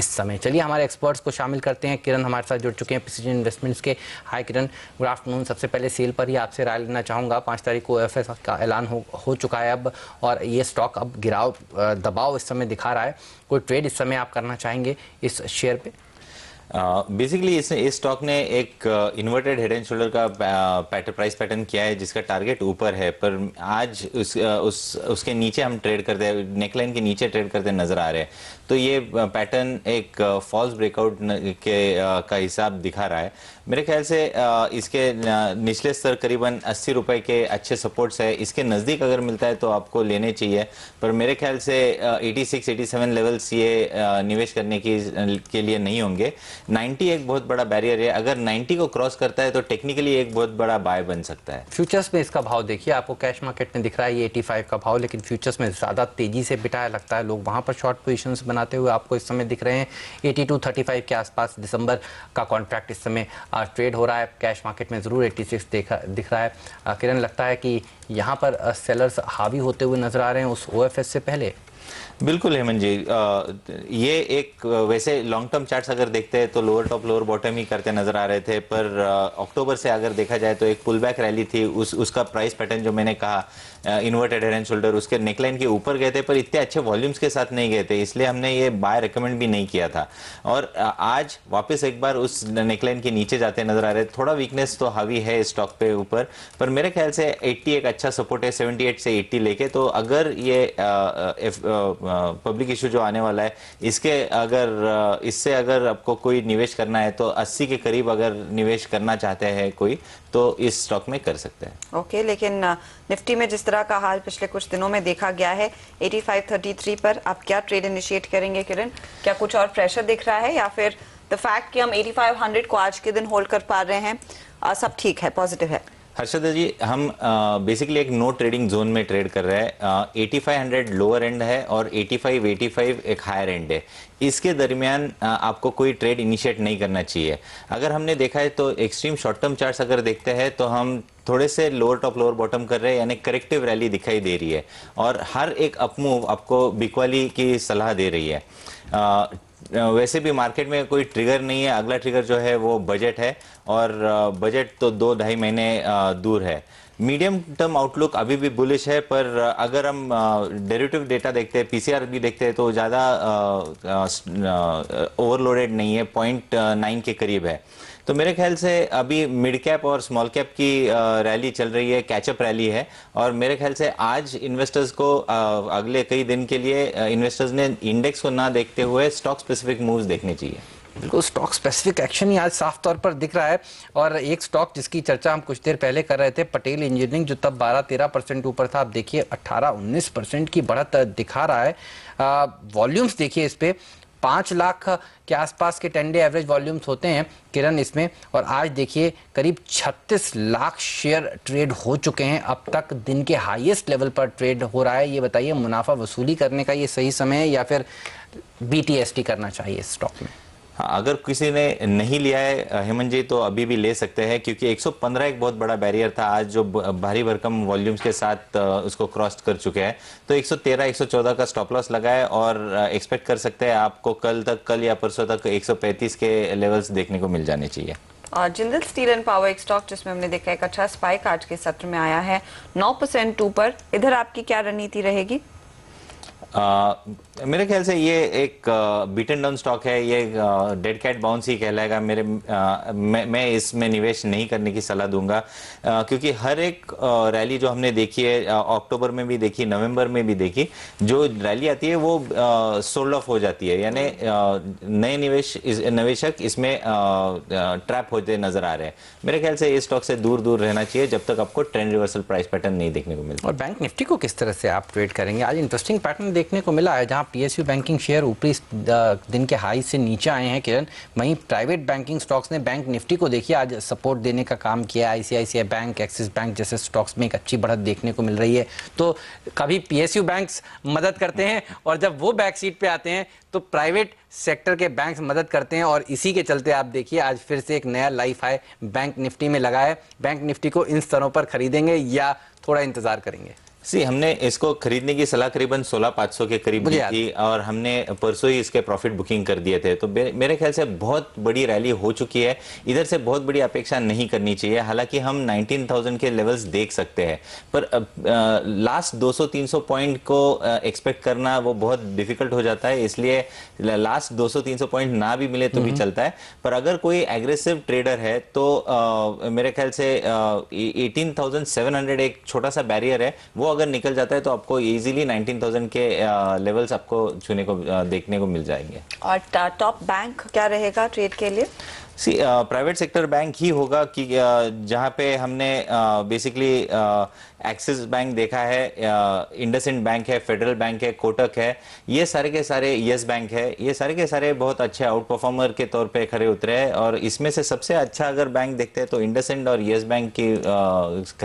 इस समय चलिए हमारे एक्सपर्ट्स को शामिल करते हैं किरण हमारे साथ जुड़ चुके हैं प्रिसीजन इन्वेस्टमेंट्स के हाय किरण गुड आफ्टरनून सबसे पहले सेल पर ही आपसे राय लेना चाहूँगा पाँच तारीख को एफ का ऐलान हो, हो चुका है अब और ये स्टॉक अब गिराव दबाव इस समय दिखा रहा है कोई ट्रेड इस समय आप करना चाहेंगे इस शेयर पर बेसिकली uh, इस स्टॉक ने एक इन्वर्टेड हेड एंड शोल्डर का पैटर्न प्राइस पैटर्न किया है जिसका टारगेट ऊपर है पर आज उस uh, उस उसके नीचे हम ट्रेड करते हैं नेकलाइन के नीचे ट्रेड करते नजर आ रहे हैं तो ये पैटर्न uh, एक फॉल्स ब्रेकआउट के का हिसाब दिखा रहा है मेरे ख्याल से इसके निचले स्तर करीबन अस्सी रुपए के अच्छे सपोर्ट्स है इसके नज़दीक अगर मिलता है तो आपको लेने चाहिए पर मेरे ख्याल से eighty six eighty seven levels ये निवेश करने की के लिए नहीं होंगे 90 एक बहुत बड़ा बैरियर है अगर 90 को क्रॉस करता है तो टेक्निकली एक बहुत बड़ा बाय बन सकता है फ्यूचर्स में इसका भाव देखिए आपको कैश मार्केट में दिख रहा है ये 85 का भाव लेकिन फ्यूचर्स में ज़्यादा तेजी से बिटाया लगता है लोग वहाँ पर शॉर्ट पोजिशन बनाते हुए आपको इस समय दिख रहे हैं एटी टू के आसपास दिसंबर का कॉन्ट्रैक्ट इस समय ट्रेड हो रहा है कैश मार्केट में ज़रूर एट्टी देखा दिख रहा है किरण लगता है कि यहाँ पर सेलर्स हावी होते हुए नजर आ रहे हैं उस ओ से पहले बिल्कुल हेमंत जी ये एक वैसे लॉन्ग टर्म चार्ट्स अगर देखते हैं तो लोअर टॉप लोअर बॉटम ही करते नजर आ रहे थे पर अक्टूबर से अगर देखा जाए तो एक पुल बैक रैली थी उस उसका प्राइस पैटर्न जो मैंने कहा इन्वर्टेड हेड एंड शोल्डर उसके नेकलाइन के ऊपर गए थे पर इतने अच्छे वॉल्यूम्स के साथ नहीं गए थे इसलिए हमने ये बाय रिकमेंड भी नहीं किया था और आज वापस एक बार उस नेकलाइन के नीचे जाते नजर आ रहे थे थोड़ा वीकनेस तो हावी है स्टॉक पे ऊपर पर मेरे ख्याल से एट्टी एक अच्छा सपोर्ट है सेवेंटी से एट्टी लेके तो अगर ये आ, आ, पब्लिक इशू जो आने वाला है इसके अगर इससे अगर आपको कोई निवेश करना है तो 80 के करीब अगर निवेश करना चाहते हैं कोई तो इस स्टॉक में कर सकते हैं ओके okay, लेकिन निफ्टी में जिस तरह का हाल पिछले कुछ दिनों में देखा गया है 8533 पर आप क्या ट्रेड इनिशिएट करेंगे किरण क्या कुछ और प्रेशर दिख रहा है या फिर द फैक्ट कि हम 8500 को आज के दिन होल्ड कर पा रहे हैं आ, सब ठीक है पॉजिटिव है हर्षद जी हम बेसिकली एक नो ट्रेडिंग जोन में ट्रेड कर रहे हैं eighty five hundred lower end है और एटी फाइव एटी फाइव एक हायर एंड है इसके दरमियान आपको कोई ट्रेड इनिशिएट नहीं करना चाहिए अगर हमने देखा है तो एक्सट्रीम शॉर्ट टर्म चार्ट अगर देखते हैं तो हम थोड़े से लोअर टॉप लोअर बॉटम कर रहे हैं यानी करेक्टिव रैली दिखाई दे रही है और हर एक अपमूव आपको बिकवाली की सलाह दे रही है वैसे भी मार्केट में कोई ट्रिगर नहीं है अगला ट्रिगर जो है वो बजट है और बजट तो दो ढाई महीने दूर है मीडियम टर्म आउटलुक अभी भी बुलिश है पर अगर हम डेरिवेटिव डेटा देखते हैं पीसीआर भी देखते हैं तो ज़्यादा ओवरलोडेड नहीं है पॉइंट नाइन के करीब है तो मेरे ख्याल से अभी मिड कैप और स्मॉल कैप की रैली चल रही है कैचअप रैली है और मेरे ख्याल से आज इन्वेस्टर्स को अगले कई दिन के लिए इन्वेस्टर्स ने इंडेक्स को ना देखते हुए स्टॉक स्पेसिफिक मूव्स देखने चाहिए बिल्कुल स्टॉक स्पेसिफिक एक्शन ही आज साफ तौर पर दिख रहा है और एक स्टॉक जिसकी चर्चा हम कुछ देर पहले कर रहे थे पटेल इंजीनियरिंग जो तब 12-13 परसेंट ऊपर था आप देखिए 18-19 परसेंट की बढ़त दिखा रहा है वॉल्यूम्स देखिए इस पर पाँच लाख के आसपास के टेन डे एवरेज वॉल्यूम्स होते हैं किरण इसमें और आज देखिए करीब 36 लाख शेयर ट्रेड हो चुके हैं अब तक दिन के हाईएस्ट लेवल पर ट्रेड हो रहा है ये बताइए मुनाफा वसूली करने का ये सही समय है या फिर बी करना चाहिए स्टॉक में हाँ, अगर किसी ने नहीं लिया है हेमंत जी तो अभी भी ले सकते हैं क्योंकि 115 एक बहुत बड़ा बैरियर था आज जो भारी भरकम वॉल्यूम्स के साथ उसको क्रॉस कर चुके हैं तो 113 114 का स्टॉप लॉस लगाए और एक्सपेक्ट कर सकते हैं आपको कल तक कल या परसों तक 135 के लेवल्स देखने को मिल जाने चाहिए जिंदल स्टील एंड पावर एक स्टॉक जिसमें हमने देखा एक अच्छा स्पाइक आज के सत्र में आया है नौ परसेंट टू इधर आपकी क्या रणनीति रहेगी मेरे ख्याल से ये एक बीटन डाउन स्टॉक है ये डेड कैट बाउंस ही कहलाएगा मेरे आ, मैं, मैं इसमें निवेश नहीं करने की सलाह दूंगा आ, क्योंकि हर एक रैली जो हमने देखी है अक्टूबर में भी देखी नवंबर में भी देखी जो रैली आती है वो सोल्ड ऑफ हो जाती है यानी नए निवेश इस, निवेशक इसमें ट्रैप होते नजर आ रहे हैं मेरे ख्याल से इस स्टॉक से दूर दूर रहना चाहिए जब तक आपको ट्रेंड रिवर्सल प्राइस पैटर्न नहीं देखने को मिलता और बैंक निफ्टी को किस तरह से आप ट्रेड करेंगे आज इंटरेस्टिंग पैटर्न देखने को मिला है जहां पीएसयू बैंकिंग शेयर ऊपरी दिन के हाई से नीचे आए हैं किरण वहीं प्राइवेट बैंकिंग स्टॉक्स ने बैंक निफ्टी को देखिए आज सपोर्ट देने का काम किया है आईसीआईसीआई बैंक एक्सिस बैंक जैसे स्टॉक्स में एक अच्छी बढ़त देखने को मिल रही है तो कभी पीएसयू बैंक मदद करते हैं और जब वो बैकसीट पर आते हैं तो प्राइवेट सेक्टर के बैंक मदद करते हैं और इसी के चलते आप देखिए आज फिर से एक नया लाइफ आए बैंक निफ्टी में लगा है बैंक निफ्टी को इन स्तरों पर खरीदेंगे या थोड़ा इंतजार करेंगे सी हमने इसको खरीदने की सलाह करीबन सोलह पाँच सौ के करीब दी थी और हमने परसों ही इसके प्रॉफिट बुकिंग कर दिए थे तो मेरे ख्याल से बहुत बड़ी रैली हो चुकी है इधर से बहुत बड़ी अपेक्षा नहीं करनी चाहिए हालांकि हम 19,000 के लेवल्स देख सकते हैं पर आ, लास्ट 200-300 पॉइंट को एक्सपेक्ट करना वो बहुत डिफिकल्ट हो जाता है इसलिए लास्ट दो सौ पॉइंट ना भी मिले तो भी हम्म। चलता है पर अगर कोई एग्रेसिव ट्रेडर है तो मेरे ख्याल से एटीन एक छोटा सा बैरियर है वो अगर निकल जाता है तो आपको इजीली 19,000 के लेवल्स आपको छूने को देखने को मिल जाएंगे और टॉप बैंक क्या रहेगा ट्रेड के लिए सी प्राइवेट सेक्टर बैंक ही होगा कि जहाँ पे हमने बेसिकली एक्सिस बैंक देखा है इंडस इंड बैंक है फेडरल बैंक है कोटक है ये सारे के सारे यस बैंक है ये सारे के सारे बहुत अच्छे आउट परफॉर्मर के तौर पे खड़े उतरे हैं और इसमें से सबसे अच्छा अगर बैंक देखते हैं तो इंडस इंड और यस बैंक की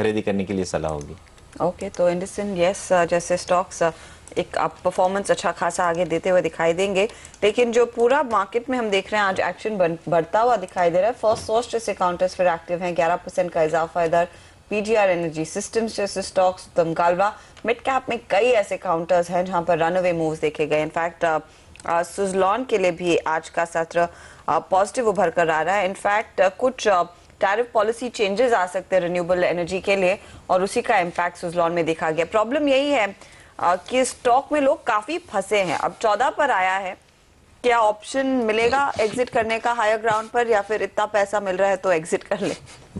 खरीदी करने के लिए सलाह होगी ओके तो इंडसन यस uh, जैसे स्टॉक्स uh, एक आप परफॉर्मेंस अच्छा खासा आगे देते हुए दिखाई देंगे लेकिन जो पूरा मार्केट में हम देख रहे हैं आज एक्शन बढ़ता हुआ दिखाई दे रहा है फर्स्ट सोर्स जैसे काउंटर्स फिर एक्टिव हैं 11 परसेंट का इजाफा इधर पीजीआर एनर्जी सिस्टम्स जैसे स्टॉक्स दमकालवा मिड कैप में कई ऐसे काउंटर्स हैं जहां पर रन अवे मूव देखे गए इनफैक्ट सुजलॉन uh, के लिए भी आज का सत्र पॉजिटिव उभर कर आ रहा है इनफैक्ट कुछ आ, टैरिफ पॉलिसी चेंजेस आ सकते हैं रिन्यूएबल एनर्जी के लिए और उसी का इम्पैक्ट सुजलॉन में देखा गया प्रॉब्लम यही है कि स्टॉक में लोग काफी फंसे हैं अब चौदह पर आया है क्या ऑप्शन मिलेगा एग्जिट करने का हायर ग्राउंड पर या फिर इतना पैसा मिल रहा है तो एग्जिट कर ले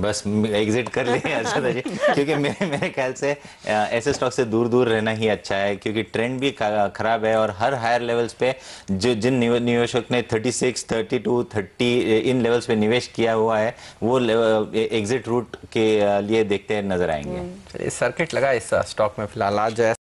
बस एग्जिट कर ले अर्षदा जी तो क्योंकि मेरे मेरे ख्याल से ऐसे स्टॉक से दूर दूर रहना ही अच्छा है क्योंकि ट्रेंड भी खराब है और हर हायर लेवल्स पे जो जिन निवेशक ने 36, 32, 30 इन लेवल्स पे निवेश किया हुआ है वो एग्जिट रूट के लिए देखते नजर आएंगे सर्किट हम्म। लगा इस स्टॉक में फिलहाल आज